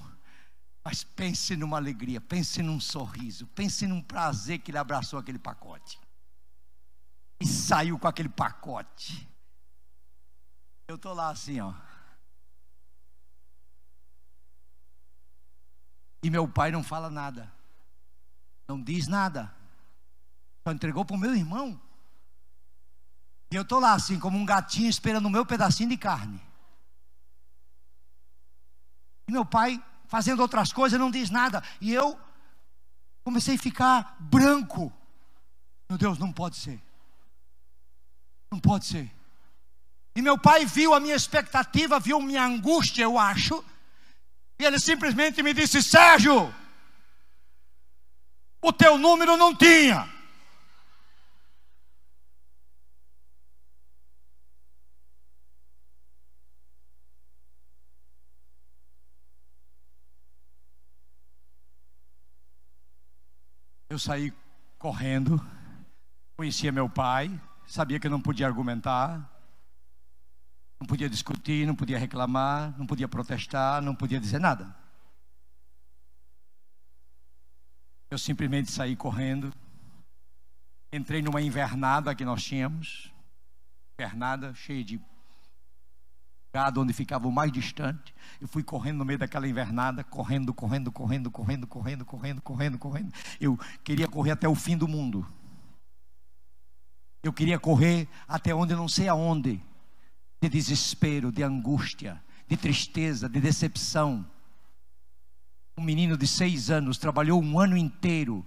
Mas pense numa alegria, pense num sorriso, pense num prazer que ele abraçou aquele pacote. E saiu com aquele pacote. Eu estou lá assim, ó. E meu pai não fala nada. Não diz nada só entregou para o meu irmão. E eu estou lá assim, como um gatinho esperando o meu pedacinho de carne. E meu pai, fazendo outras coisas, não diz nada. E eu comecei a ficar branco. Meu Deus, não pode ser. Não pode ser. E meu pai viu a minha expectativa, viu minha angústia, eu acho. E ele simplesmente me disse: Sérgio, o teu número não tinha. Eu saí correndo, conhecia meu pai, sabia que eu não podia argumentar, não podia discutir, não podia reclamar, não podia protestar, não podia dizer nada. Eu simplesmente saí correndo, entrei numa invernada que nós tínhamos, invernada cheia de onde ficava o mais distante, eu fui correndo no meio daquela invernada, correndo, correndo, correndo, correndo, correndo, correndo, correndo, correndo. Eu queria correr até o fim do mundo. Eu queria correr até onde não sei aonde, de desespero, de angústia, de tristeza, de decepção. Um menino de seis anos trabalhou um ano inteiro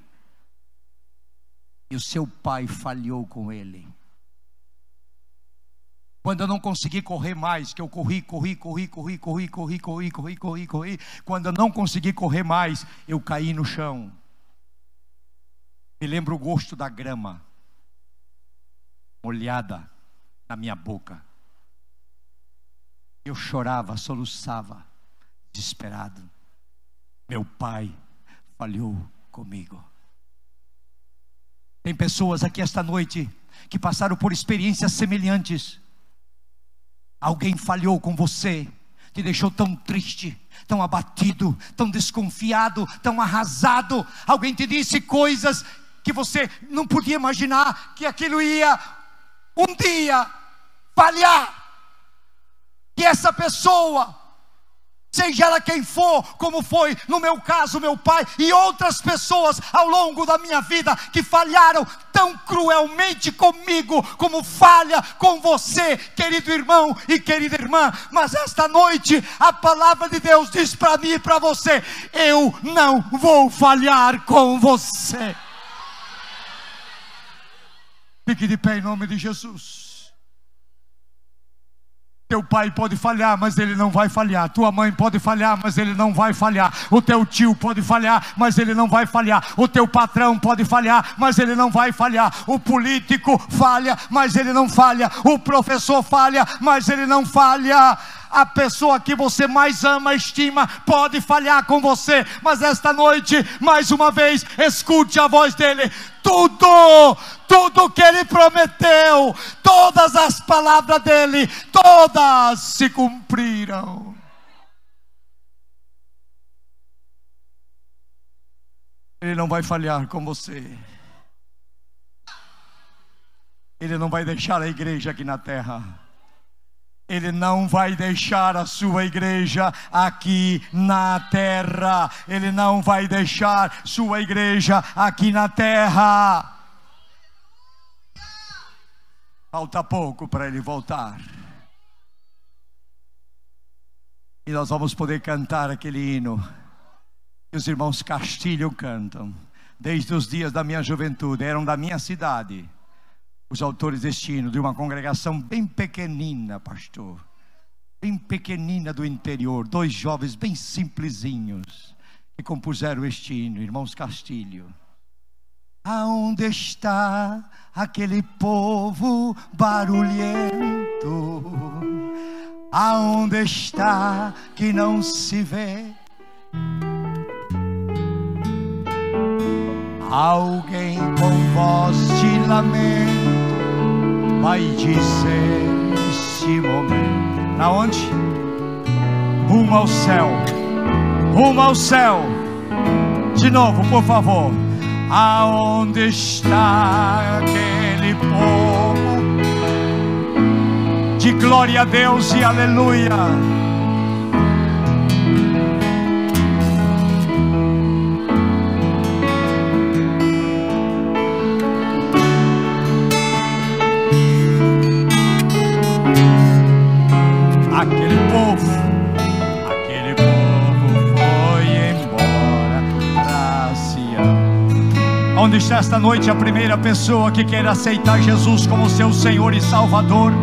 e o seu pai falhou com ele. Quando eu não consegui correr mais, que eu corri, corri, corri, corri, corri, corri, corri, corri, corri, corri. Quando eu não consegui correr mais, eu caí no chão. Me lembro o gosto da grama molhada na minha boca. Eu chorava, soluçava, desesperado. Meu pai falhou comigo. Tem pessoas aqui esta noite que passaram por experiências semelhantes Alguém falhou com você, te deixou tão triste, tão abatido, tão desconfiado, tão arrasado. Alguém te disse coisas que você não podia imaginar que aquilo ia um dia falhar. Que essa pessoa seja ela quem for, como foi no meu caso, meu pai e outras pessoas ao longo da minha vida que falharam tão cruelmente comigo, como falha com você, querido irmão e querida irmã. Mas esta noite a palavra de Deus diz para mim e para você: eu não vou falhar com você. Fique de pé em nome de Jesus. Teu pai pode falhar, mas ele não vai falhar. Tua mãe pode falhar, mas ele não vai falhar. O teu tio pode falhar, mas ele não vai falhar. O teu patrão pode falhar, mas ele não vai falhar. O político falha, mas ele não falha. O professor falha, mas ele não falha. A pessoa que você mais ama, estima, pode falhar com você, mas esta noite, mais uma vez, escute a voz dele. Tudo, tudo que ele prometeu, todas as palavras dele, todas se cumpriram. Ele não vai falhar com você. Ele não vai deixar a igreja aqui na terra ele não vai deixar a sua igreja aqui na terra. Ele não vai deixar sua igreja aqui na terra. Falta pouco para ele voltar. E nós vamos poder cantar aquele hino que os irmãos Castilho cantam. Desde os dias da minha juventude, eram da minha cidade os autores deste hino, de uma congregação bem pequenina, pastor, bem pequenina do interior, dois jovens bem simplesinhos, que compuseram este hino, irmãos Castilho. Aonde está aquele povo barulhento? Aonde está que não se vê? Alguém com voz de lamento vai dizer este momento: Para onde? Rumo ao céu, rumo ao céu. De novo, por favor. Aonde está aquele povo? De glória a Deus e aleluia Abençoando está esta noite a primeira pessoa que quer aceitar Jesus como seu Senhor e Salvador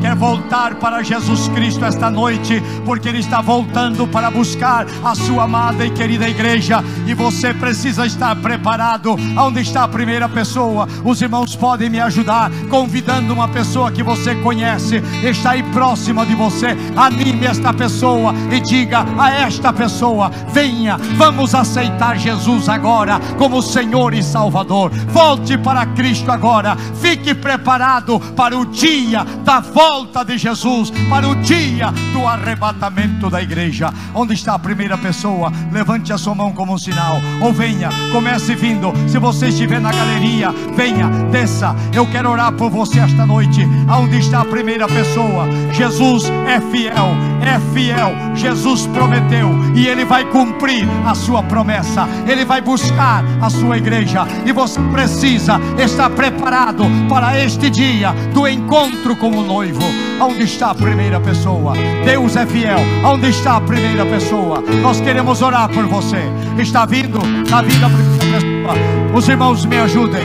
quer voltar para Jesus Cristo esta noite, porque Ele está voltando para buscar a sua amada e querida igreja, e você precisa estar preparado. Onde está a primeira pessoa? Os irmãos podem me ajudar, convidando uma pessoa que você conhece, está aí próxima de você. Anime esta pessoa e diga a esta pessoa: venha, vamos aceitar Jesus agora como Senhor e Salvador. Volte para Cristo agora, fique preparado para o dia da volta volta de Jesus, para o dia do arrebatamento da igreja. Onde está a primeira pessoa? Levante a sua mão como um sinal. Ou venha, comece vindo. Se você estiver na galeria, venha, desça. Eu quero orar por você esta noite. Onde está a primeira pessoa? Jesus é fiel, é fiel. Jesus prometeu e ele vai cumprir a sua promessa. Ele vai buscar a sua igreja e você precisa estar preparado para este dia do encontro com o noivo novo. Onde está a primeira pessoa? Deus é fiel. Onde está a primeira pessoa? Nós queremos orar por você. Está vindo? Está vindo a primeira pessoa. Os irmãos me ajudem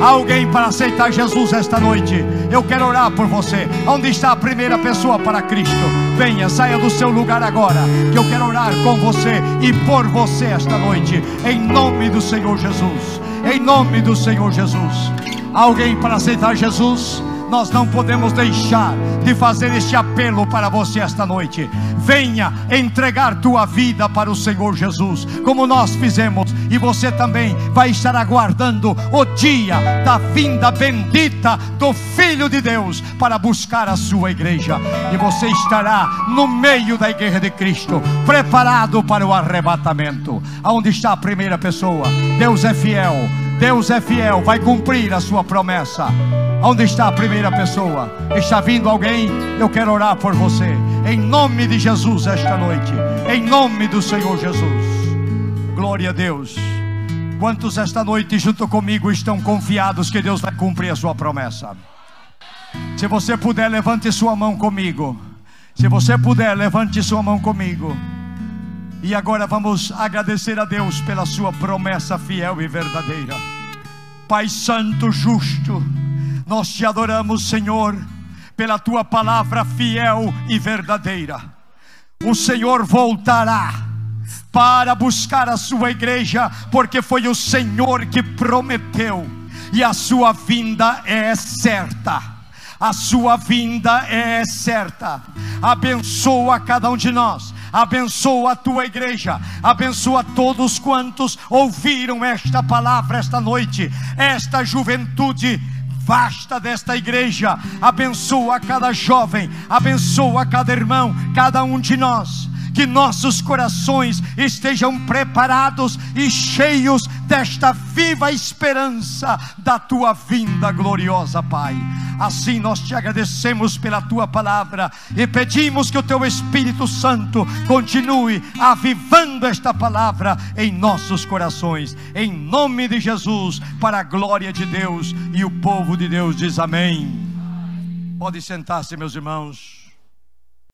alguém para aceitar Jesus esta noite. Eu quero orar por você. Onde está a primeira pessoa para Cristo? Venha, saia do seu lugar agora. Que eu quero orar com você e por você esta noite. Em nome do Senhor Jesus. Em nome do Senhor Jesus. Alguém para aceitar Jesus? Nós não podemos deixar de fazer este apelo para você esta noite. Venha entregar tua vida para o Senhor Jesus, como nós fizemos, e você também vai estar aguardando o dia da vinda bendita do Filho de Deus para buscar a sua igreja. E você estará no meio da igreja de Cristo, preparado para o arrebatamento. Aonde está a primeira pessoa? Deus é fiel. Deus é fiel, vai cumprir a sua promessa. Onde está a primeira pessoa? Está vindo alguém? Eu quero orar por você. Em nome de Jesus esta noite. Em nome do Senhor Jesus. Glória a Deus. Quantos esta noite junto comigo estão confiados que Deus vai cumprir a sua promessa? Se você puder, levante sua mão comigo. Se você puder, levante sua mão comigo. E agora vamos agradecer a Deus pela sua promessa fiel e verdadeira. Pai Santo Justo, nós te adoramos, Senhor, pela tua palavra fiel e verdadeira. O Senhor voltará para buscar a sua igreja, porque foi o Senhor que prometeu, e a sua vinda é certa. A sua vinda é certa. Abençoa cada um de nós abençoa a tua igreja, abençoa todos quantos ouviram esta palavra esta noite, esta juventude vasta desta igreja, abençoa cada jovem, abençoa cada irmão, cada um de nós que nossos corações estejam preparados e cheios desta viva esperança da tua vinda gloriosa, Pai. Assim nós te agradecemos pela tua palavra e pedimos que o teu Espírito Santo continue avivando esta palavra em nossos corações, em nome de Jesus, para a glória de Deus. E o povo de Deus diz amém. Pode sentar-se, meus irmãos.